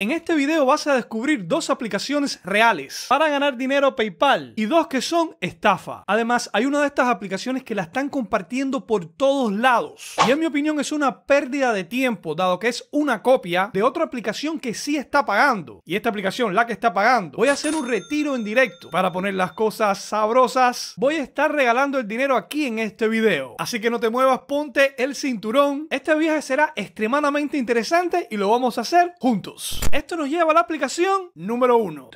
En este video vas a descubrir dos aplicaciones reales para ganar dinero PayPal y dos que son estafa. Además, hay una de estas aplicaciones que la están compartiendo por todos lados y en mi opinión es una pérdida de tiempo dado que es una copia de otra aplicación que sí está pagando. Y esta aplicación, la que está pagando, voy a hacer un retiro en directo para poner las cosas sabrosas. Voy a estar regalando el dinero aquí en este video. Así que no te muevas, ponte el cinturón. Este viaje será extremadamente interesante y lo vamos a hacer juntos. Esto nos lleva a la aplicación número uno.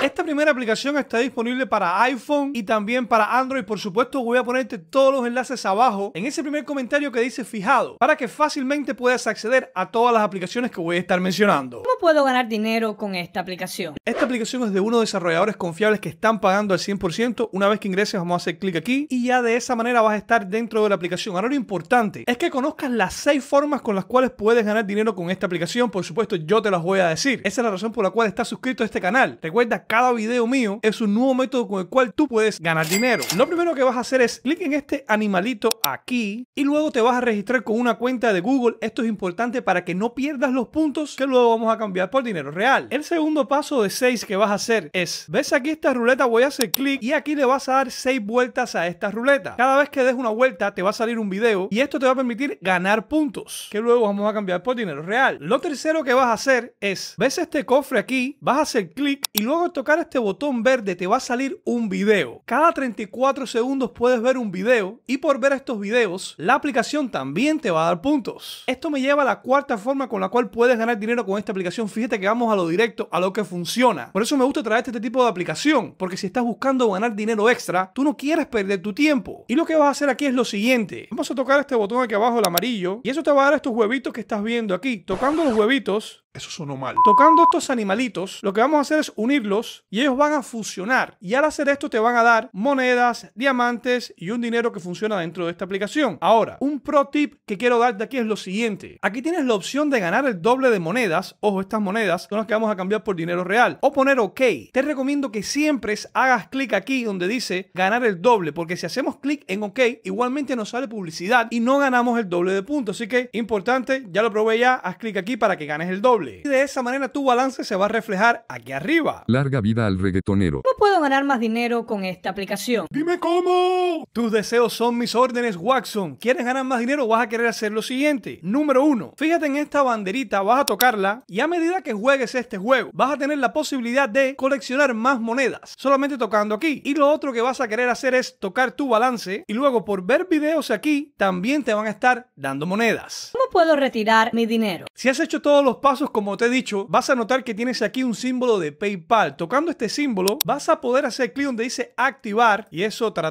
Esta primera aplicación está disponible para iPhone y también para Android. Por supuesto, voy a ponerte todos los enlaces abajo en ese primer comentario que dice fijado para que fácilmente puedas acceder a todas las aplicaciones que voy a estar mencionando. ¿Cómo puedo ganar dinero con esta aplicación? Esta aplicación es de unos desarrolladores confiables que están pagando al 100%. Una vez que ingreses, vamos a hacer clic aquí y ya de esa manera vas a estar dentro de la aplicación. Ahora lo importante es que conozcas las seis formas con las cuales puedes ganar dinero con esta aplicación. Por supuesto, yo te las voy a decir. Esa es la razón por la cual estás suscrito a este canal. Recuerda cada video mío es un nuevo método con el cual tú puedes ganar dinero. Lo primero que vas a hacer es clic en este animalito aquí y luego te vas a registrar con una cuenta de Google. Esto es importante para que no pierdas los puntos que luego vamos a cambiar por dinero real. El segundo paso de 6 que vas a hacer es, ves aquí esta ruleta, voy a hacer clic y aquí le vas a dar seis vueltas a esta ruleta. Cada vez que des una vuelta te va a salir un video y esto te va a permitir ganar puntos que luego vamos a cambiar por dinero real. Lo tercero que vas a hacer es, ves este cofre aquí, vas a hacer clic y luego tocar este botón verde te va a salir un video. Cada 34 segundos puedes ver un video y por ver estos videos, la aplicación también te va a dar puntos. Esto me lleva a la cuarta forma con la cual puedes ganar dinero con esta aplicación. Fíjate que vamos a lo directo, a lo que funciona. Por eso me gusta traer este tipo de aplicación, porque si estás buscando ganar dinero extra, tú no quieres perder tu tiempo. Y lo que vas a hacer aquí es lo siguiente. Vamos a tocar este botón aquí abajo, el amarillo, y eso te va a dar estos huevitos que estás viendo aquí. Tocando los huevitos, eso sonó mal. Tocando estos animalitos, lo que vamos a hacer es unirlos y ellos van a funcionar Y al hacer esto te van a dar monedas, diamantes y un dinero que funciona dentro de esta aplicación. Ahora, un pro tip que quiero darte aquí es lo siguiente. Aquí tienes la opción de ganar el doble de monedas. Ojo, estas monedas son las que vamos a cambiar por dinero real. O poner OK. Te recomiendo que siempre hagas clic aquí donde dice ganar el doble. Porque si hacemos clic en OK, igualmente nos sale publicidad y no ganamos el doble de puntos. Así que, importante, ya lo probé ya. Haz clic aquí para que ganes el doble. Y de esa manera tu balance se va a reflejar aquí arriba. La vida al reggaetonero. No puedo ganar más dinero con esta aplicación. Dime cómo. Tus deseos son mis órdenes, Watson. ¿Quieres ganar más dinero? Vas a querer hacer lo siguiente. Número uno. Fíjate en esta banderita, vas a tocarla y a medida que juegues este juego, vas a tener la posibilidad de coleccionar más monedas, solamente tocando aquí. Y lo otro que vas a querer hacer es tocar tu balance y luego por ver videos aquí, también te van a estar dando monedas. ¿Cómo puedo retirar mi dinero? Si has hecho todos los pasos como te he dicho, vas a notar que tienes aquí un símbolo de PayPal tocando este símbolo, vas a poder hacer clic donde dice activar y eso ta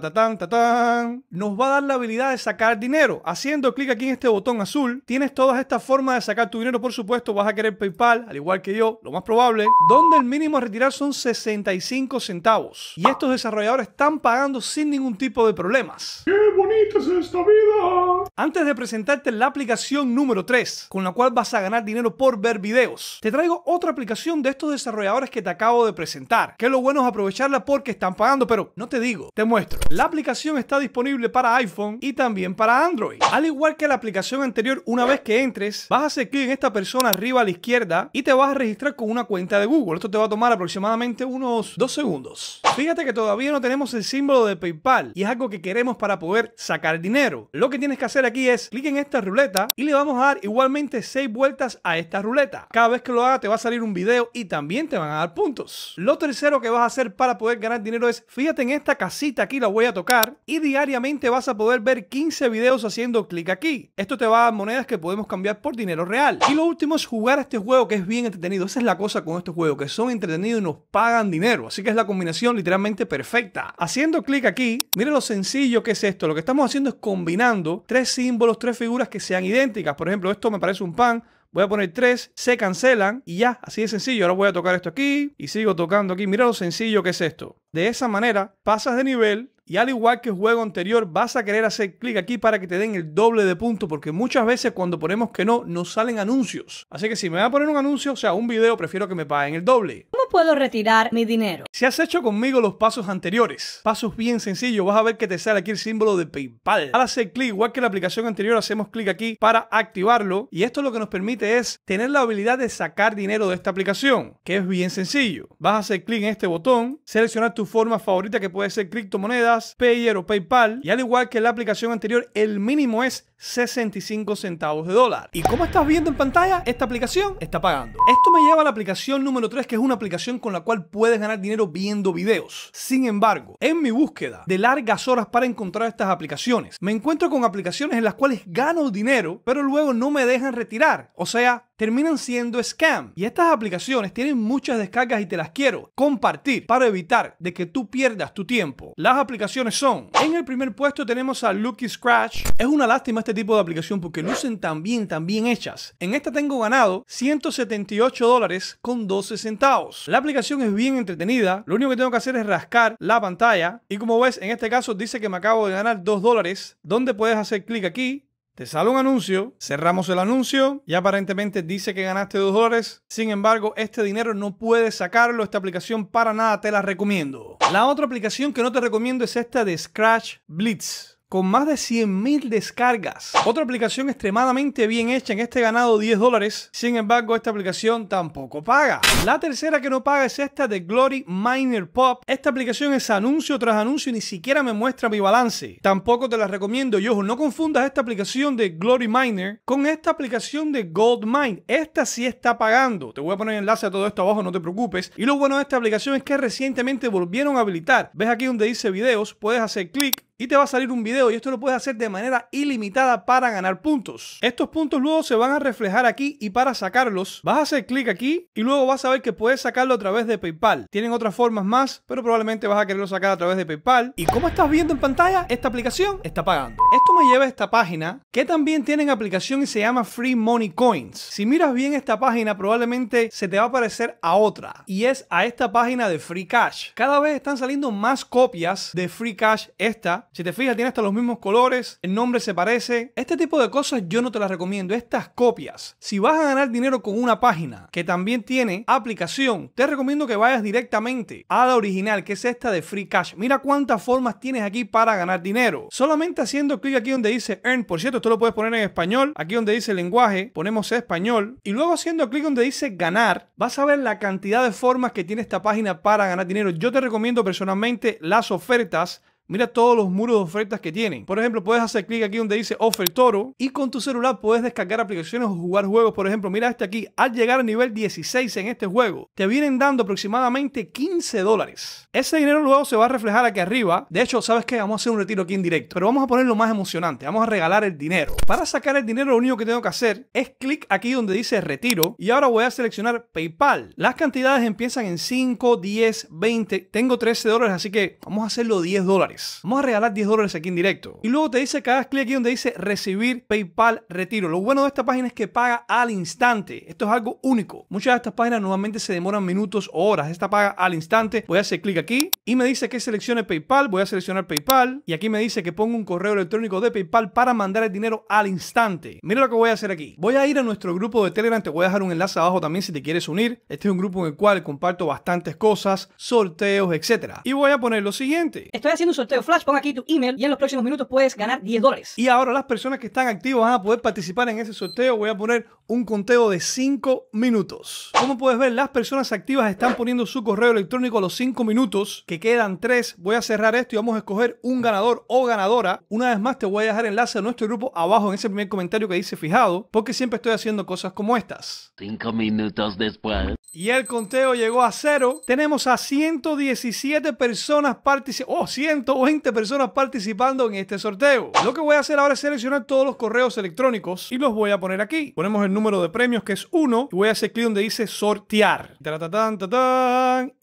nos va a dar la habilidad de sacar dinero. Haciendo clic aquí en este botón azul, tienes todas estas formas de sacar tu dinero, por supuesto, vas a querer PayPal, al igual que yo, lo más probable, donde el mínimo a retirar son 65 centavos. Y estos desarrolladores están pagando sin ningún tipo de problemas. ¡Qué bonita es esta vida! Antes de presentarte la aplicación número 3, con la cual vas a ganar dinero por ver videos, te traigo otra aplicación de estos desarrolladores que te acabo de presentar. Que lo bueno es aprovecharla porque están pagando, pero no te digo, te muestro. La aplicación está disponible para iPhone y también para Android. Al igual que la aplicación anterior, una vez que entres, vas a hacer clic en esta persona arriba a la izquierda y te vas a registrar con una cuenta de Google. Esto te va a tomar aproximadamente unos dos segundos. Fíjate que todavía no tenemos el símbolo de PayPal y es algo que queremos para poder sacar dinero. Lo que tienes que hacer aquí es clic en esta ruleta y le vamos a dar igualmente seis vueltas a esta ruleta. Cada vez que lo haga te va a salir un video y también te van a dar puntos. Lo tercero que vas a hacer para poder ganar dinero es, fíjate en esta casita aquí, la voy a tocar y diariamente vas a poder ver 15 videos haciendo clic aquí. Esto te va a dar monedas que podemos cambiar por dinero real. Y lo último es jugar a este juego que es bien entretenido. Esa es la cosa con este juego que son entretenidos y nos pagan dinero. Así que es la combinación literalmente perfecta. Haciendo clic aquí, mira lo sencillo que es esto. Lo que estamos haciendo es combinando tres símbolos, tres figuras que sean idénticas. Por ejemplo, esto me parece un pan, Voy a poner tres, se cancelan y ya, así de sencillo. Ahora voy a tocar esto aquí y sigo tocando aquí. Mira lo sencillo que es esto. De esa manera, pasas de nivel y al igual que el juego anterior, vas a querer hacer clic aquí para que te den el doble de puntos, porque muchas veces cuando ponemos que no, nos salen anuncios. Así que si me va a poner un anuncio, o sea, un video, prefiero que me paguen el doble. ¿Cómo puedo retirar mi dinero? Si has hecho conmigo los pasos anteriores, pasos bien sencillos, vas a ver que te sale aquí el símbolo de PayPal. Al hacer clic, igual que la aplicación anterior, hacemos clic aquí para activarlo. Y esto lo que nos permite es tener la habilidad de sacar dinero de esta aplicación, que es bien sencillo. Vas a hacer clic en este botón, seleccionar tu su forma favorita que puede ser criptomonedas, Payer o PayPal. Y al igual que la aplicación anterior, el mínimo es 65 centavos de dólar. Y como estás viendo en pantalla, esta aplicación está pagando. Esto me lleva a la aplicación número 3, que es una aplicación con la cual puedes ganar dinero viendo videos. Sin embargo, en mi búsqueda de largas horas para encontrar estas aplicaciones, me encuentro con aplicaciones en las cuales gano dinero, pero luego no me dejan retirar. O sea, terminan siendo scam. Y estas aplicaciones tienen muchas descargas y te las quiero compartir para evitar de que tú pierdas tu tiempo. Las aplicaciones son, en el primer puesto tenemos a Lucky Scratch. Es una lástima este tipo de aplicación porque lucen tan bien, tan bien hechas. En esta tengo ganado 178 dólares con 12 centavos. La aplicación es bien entretenida. Lo único que tengo que hacer es rascar la pantalla. Y como ves, en este caso dice que me acabo de ganar 2 dólares. Donde puedes hacer clic aquí te sale un anuncio, cerramos el anuncio y aparentemente dice que ganaste 2 dólares. Sin embargo, este dinero no puedes sacarlo. Esta aplicación para nada te la recomiendo. La otra aplicación que no te recomiendo es esta de Scratch Blitz con más de 100.000 descargas. Otra aplicación extremadamente bien hecha, en este ganado 10 dólares. Sin embargo, esta aplicación tampoco paga. La tercera que no paga es esta de Glory Miner Pop. Esta aplicación es anuncio tras anuncio y ni siquiera me muestra mi balance. Tampoco te la recomiendo. Y ojo, no confundas esta aplicación de Glory Miner con esta aplicación de Gold Mine. Esta sí está pagando. Te voy a poner el enlace a todo esto abajo, no te preocupes. Y lo bueno de esta aplicación es que recientemente volvieron a habilitar. ¿Ves aquí donde dice videos? Puedes hacer clic y te va a salir un video y esto lo puedes hacer de manera ilimitada para ganar puntos. Estos puntos luego se van a reflejar aquí y para sacarlos vas a hacer clic aquí y luego vas a ver que puedes sacarlo a través de PayPal. Tienen otras formas más, pero probablemente vas a quererlo sacar a través de PayPal. Y como estás viendo en pantalla, esta aplicación está pagando. Esto me lleva a esta página que también tienen aplicación y se llama Free Money Coins. Si miras bien esta página, probablemente se te va a parecer a otra y es a esta página de Free Cash. Cada vez están saliendo más copias de Free Cash esta si te fijas, tiene hasta los mismos colores, el nombre se parece. Este tipo de cosas yo no te las recomiendo. Estas copias, si vas a ganar dinero con una página que también tiene aplicación, te recomiendo que vayas directamente a la original, que es esta de Free Cash. Mira cuántas formas tienes aquí para ganar dinero. Solamente haciendo clic aquí donde dice Earn, por cierto, esto lo puedes poner en español. Aquí donde dice lenguaje, ponemos español. Y luego haciendo clic donde dice ganar, vas a ver la cantidad de formas que tiene esta página para ganar dinero. Yo te recomiendo personalmente las ofertas Mira todos los muros de ofertas que tienen. Por ejemplo, puedes hacer clic aquí donde dice Toro y con tu celular puedes descargar aplicaciones o jugar juegos. Por ejemplo, mira este aquí. Al llegar al nivel 16 en este juego, te vienen dando aproximadamente 15 dólares. Ese dinero luego se va a reflejar aquí arriba. De hecho, ¿sabes qué? Vamos a hacer un retiro aquí en directo. Pero vamos a ponerlo más emocionante. Vamos a regalar el dinero. Para sacar el dinero, lo único que tengo que hacer es clic aquí donde dice retiro. Y ahora voy a seleccionar PayPal. Las cantidades empiezan en 5, 10, 20. Tengo 13 dólares, así que vamos a hacerlo 10 dólares. Vamos a regalar 10 dólares aquí en directo. Y luego te dice que hagas clic aquí donde dice recibir PayPal retiro. Lo bueno de esta página es que paga al instante. Esto es algo único. Muchas de estas páginas normalmente se demoran minutos o horas. Esta paga al instante. Voy a hacer clic aquí y me dice que seleccione PayPal. Voy a seleccionar PayPal y aquí me dice que ponga un correo electrónico de PayPal para mandar el dinero al instante. Mira lo que voy a hacer aquí. Voy a ir a nuestro grupo de Telegram. Te voy a dejar un enlace abajo también si te quieres unir. Este es un grupo en el cual comparto bastantes cosas, sorteos, etcétera. Y voy a poner lo siguiente. Estoy haciendo un sorteo Flash, pon aquí tu email y en los próximos minutos puedes ganar 10 dólares. Y ahora las personas que están activas van a poder participar en ese sorteo. Voy a poner un conteo de 5 minutos. Como puedes ver, las personas activas están poniendo su correo electrónico a los 5 minutos, que quedan 3. Voy a cerrar esto y vamos a escoger un ganador o ganadora. Una vez más, te voy a dejar enlace a nuestro grupo abajo en ese primer comentario que dice fijado, porque siempre estoy haciendo cosas como estas. 5 minutos después. Y el conteo llegó a cero. Tenemos a 117 personas participando. ¡Oh, 100! 20 personas participando en este sorteo. Lo que voy a hacer ahora es seleccionar todos los correos electrónicos y los voy a poner aquí. Ponemos el número de premios que es 1 y voy a hacer clic donde dice sortear.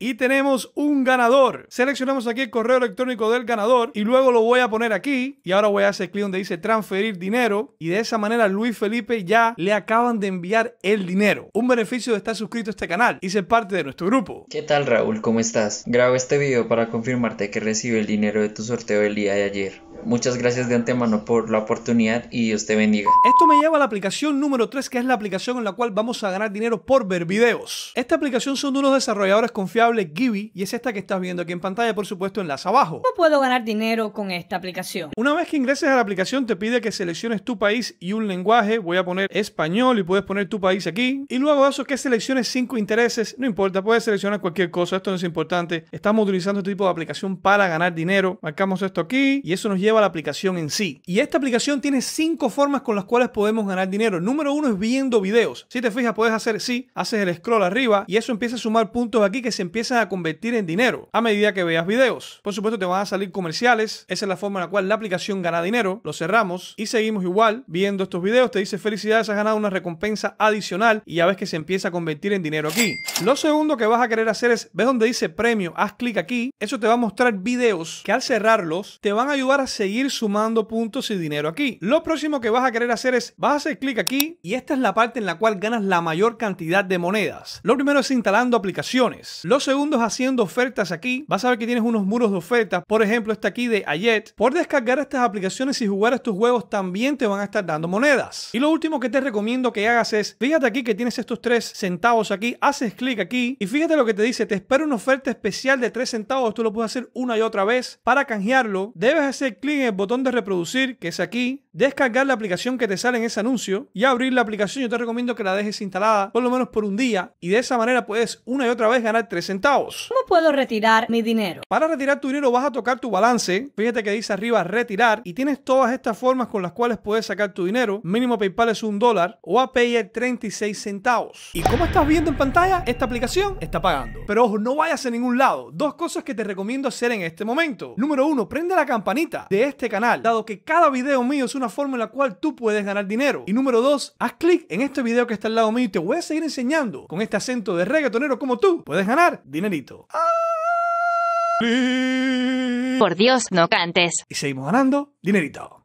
y tenemos un ganador. Seleccionamos aquí el correo electrónico del ganador y luego lo voy a poner aquí y ahora voy a hacer clic donde dice transferir dinero y de esa manera Luis Felipe ya le acaban de enviar el dinero. Un beneficio de estar suscrito a este canal y ser parte de nuestro grupo. ¿Qué tal Raúl? ¿Cómo estás? Grabo este video para confirmarte que recibe el dinero de tu sorteo el día de ayer. Muchas gracias de antemano por la oportunidad y Dios te bendiga. Esto me lleva a la aplicación número 3, que es la aplicación en la cual vamos a ganar dinero por ver videos. Esta aplicación son de unos desarrolladores confiables, Givi y es esta que estás viendo aquí en pantalla, por supuesto, enlace abajo. no puedo ganar dinero con esta aplicación? Una vez que ingreses a la aplicación, te pide que selecciones tu país y un lenguaje. Voy a poner español y puedes poner tu país aquí. Y luego de eso, que selecciones cinco intereses, no importa, puedes seleccionar cualquier cosa, esto no es importante. Estamos utilizando este tipo de aplicación para ganar dinero marcamos esto aquí y eso nos lleva a la aplicación en sí. Y esta aplicación tiene cinco formas con las cuales podemos ganar dinero. Número uno es viendo videos. Si te fijas, puedes hacer sí, haces el scroll arriba y eso empieza a sumar puntos aquí que se empiezan a convertir en dinero a medida que veas videos. Por supuesto, te van a salir comerciales. Esa es la forma en la cual la aplicación gana dinero. Lo cerramos y seguimos igual viendo estos videos. Te dice felicidades, has ganado una recompensa adicional y ya ves que se empieza a convertir en dinero aquí. Lo segundo que vas a querer hacer es, ves donde dice premio, haz clic aquí. Eso te va a mostrar videos que cerrarlos te van a ayudar a seguir sumando puntos y dinero aquí. Lo próximo que vas a querer hacer es, vas a hacer clic aquí y esta es la parte en la cual ganas la mayor cantidad de monedas. Lo primero es instalando aplicaciones. Lo segundo es haciendo ofertas aquí. Vas a ver que tienes unos muros de ofertas. Por ejemplo, está aquí de Ayet. Por descargar estas aplicaciones y jugar estos juegos también te van a estar dando monedas. Y lo último que te recomiendo que hagas es, fíjate aquí que tienes estos 3 centavos aquí, haces clic aquí y fíjate lo que te dice, te espera una oferta especial de 3 centavos, tú lo puedes hacer una y otra vez para canjearlo, debes hacer clic en el botón de reproducir, que es aquí, descargar la aplicación que te sale en ese anuncio y abrir la aplicación. Yo te recomiendo que la dejes instalada por lo menos por un día y de esa manera puedes una y otra vez ganar 3 centavos. ¿Cómo puedo retirar mi dinero? Para retirar tu dinero vas a tocar tu balance. Fíjate que dice arriba retirar y tienes todas estas formas con las cuales puedes sacar tu dinero. Mínimo PayPal es un dólar o a es 36 centavos. Y como estás viendo en pantalla, esta aplicación está pagando. Pero ojo, no vayas a ningún lado. Dos cosas que te recomiendo hacer en este momento. Número 1, prende la campanita de este canal, dado que cada video mío es una forma en la cual tú puedes ganar dinero. Y número 2, haz clic en este video que está al lado mío y te voy a seguir enseñando con este acento de reggaetonero como tú puedes ganar dinerito. Por Dios, no cantes. Y seguimos ganando dinerito.